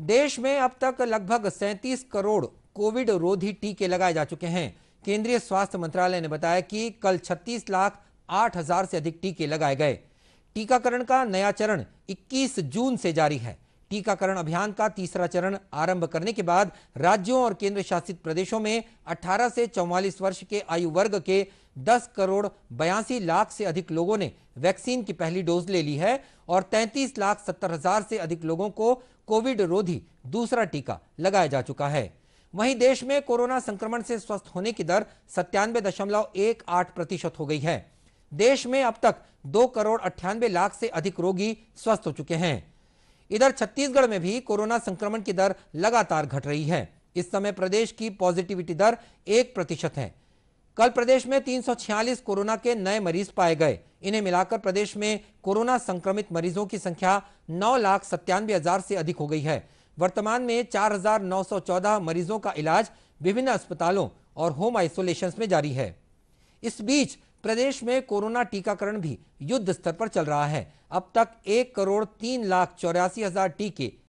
देश में अब तक लगभग सैंतीस करोड़ कोविड रोधी टीके लगाए जा चुके हैं केंद्रीय स्वास्थ्य मंत्रालय ने बताया कि कल 36 लाख आठ हजार से अधिक टीके लगाए गए टीकाकरण का नया चरण 21 जून से जारी है टीकाकरण अभियान का तीसरा चरण आरंभ करने के बाद राज्यों और केंद्र शासित प्रदेशों में 18 से 44 वर्ष के आयु वर्ग के 10 करोड़ बयासी लाख से अधिक लोगों ने वैक्सीन की पहली डोज ले ली है और 33 लाख सत्तर हजार से अधिक लोगों को कोविड रोधी दूसरा टीका लगाया जा चुका है वहीं देश में कोरोना संक्रमण से स्वस्थ होने की दर सत्तानवे दशमलव एक आठ प्रतिशत हो गई है देश में अब तक दो करोड़ अट्ठानबे लाख से अधिक रोगी स्वस्थ हो चुके हैं इधर छत्तीसगढ़ में भी कोरोना संक्रमण की दर लगातार घट रही है इस समय प्रदेश की पॉजिटिविटी दर एक प्रतिशत है कल प्रदेश में 346 कोरोना के नए मरीज पाए गए इन्हें मिलाकर प्रदेश में कोरोना संक्रमित मरीजों की संख्या नौ लाख सत्तानवे हजार से अधिक हो गई है वर्तमान में 4,914 मरीजों का इलाज विभिन्न अस्पतालों और होम आइसोलेशन में जारी है इस बीच प्रदेश में कोरोना टीकाकरण भी युद्ध स्तर पर चल रहा है अब तक एक करोड़ तीन लाख चौरासी हजार टीके